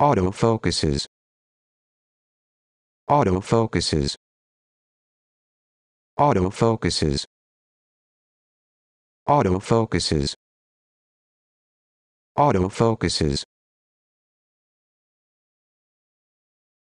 autofocuses autofocuses autofocuses autofocuses autofocuses